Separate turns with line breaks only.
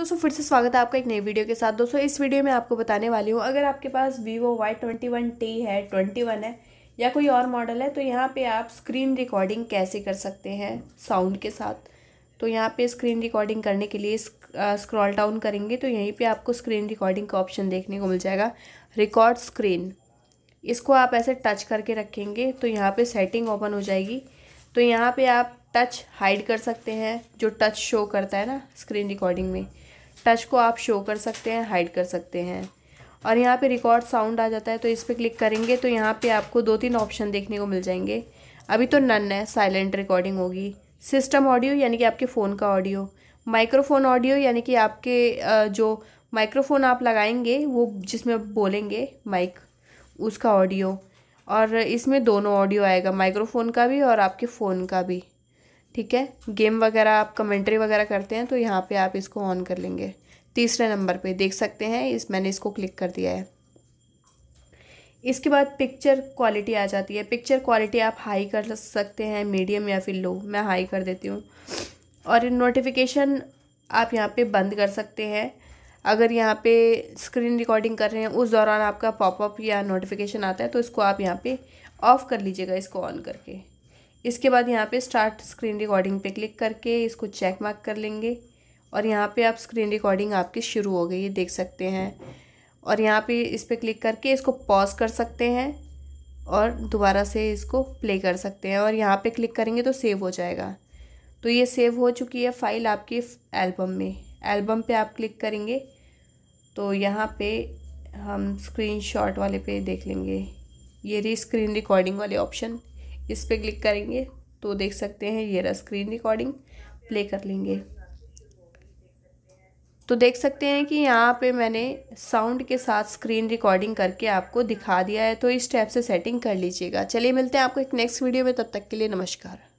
दोस्तों फिर से स्वागत है आपका एक नई वीडियो के साथ दोस्तों इस वीडियो में आपको बताने वाली हूँ अगर आपके पास Vivo Y twenty one T है ट्वेंटी वन है या कोई और मॉडल है तो यहाँ पे आप स्क्रीन रिकॉर्डिंग कैसे कर सकते हैं साउंड के साथ तो यहाँ पे स्क्रीन रिकॉर्डिंग करने के लिए स्क्रॉल डाउन करेंगे तो यहीं पर आपको स्क्रीन रिकॉर्डिंग का ऑप्शन देखने को मिल जाएगा रिकॉर्ड स्क्रीन इसको आप ऐसे टच करके रखेंगे तो यहाँ पर सेटिंग ओपन हो जाएगी तो यहाँ पर आप टच हाइड कर सकते हैं जो टच शो करता है ना स्क्रीन रिकॉर्डिंग में टच को आप शो कर सकते हैं हाइड कर सकते हैं और यहाँ पे रिकॉर्ड साउंड आ जाता है तो इस पर क्लिक करेंगे तो यहाँ पे आपको दो तीन ऑप्शन देखने को मिल जाएंगे अभी तो नन है साइलेंट रिकॉर्डिंग होगी सिस्टम ऑडियो यानी कि आपके फ़ोन का ऑडियो माइक्रोफोन ऑडियो यानी कि आपके जो माइक्रोफोन आप लगाएंगे वो जिसमें बोलेंगे माइक उसका ऑडियो और इसमें दोनों ऑडियो आएगा माइक्रोफोन का भी और आपके फ़ोन का भी ठीक है गेम वगैरह आप कमेंट्री वगैरह करते हैं तो यहाँ पे आप इसको ऑन कर लेंगे तीसरे नंबर पे देख सकते हैं इस मैंने इसको क्लिक कर दिया है इसके बाद पिक्चर क्वालिटी आ जाती है पिक्चर क्वालिटी आप हाई कर सकते हैं मीडियम या फिर लो मैं हाई कर देती हूँ और नोटिफिकेशन आप यहाँ पर बंद कर सकते हैं अगर यहाँ पे स्क्रीन रिकॉर्डिंग कर रहे हैं उस दौरान आपका पॉपअप या नोटिफिकेशन आता है तो इसको आप यहाँ पे ऑफ़ कर लीजिएगा इसको ऑन करके इसके बाद यहाँ पे स्टार्ट स्क्रीन रिकॉर्डिंग पे क्लिक करके इसको चेक मार्क कर लेंगे और यहाँ पे आप स्क्रीन रिकॉर्डिंग आपकी शुरू हो गई ये देख सकते हैं और यहाँ पे इस पर क्लिक करके इसको पॉज कर सकते हैं और दोबारा से इसको प्ले कर सकते हैं और यहाँ पे क्लिक करेंगे तो सेव हो जाएगा तो ये सेव हो चुकी है फ़ाइल आपके एल्बम में एल्बम पर आप क्लिक करेंगे तो यहाँ पर हम स्क्रीन वाले पे देख लेंगे ये रही स्क्रीन रिकॉर्डिंग वाले ऑप्शन इस पर क्लिक करेंगे तो देख सकते हैं ये रहा स्क्रीन रिकॉर्डिंग प्ले कर लेंगे तो देख सकते हैं कि यहाँ पे मैंने साउंड के साथ स्क्रीन रिकॉर्डिंग करके आपको दिखा दिया है तो इस टाइप से सेटिंग कर लीजिएगा चलिए मिलते हैं आपको एक नेक्स्ट वीडियो में तब तक के लिए नमस्कार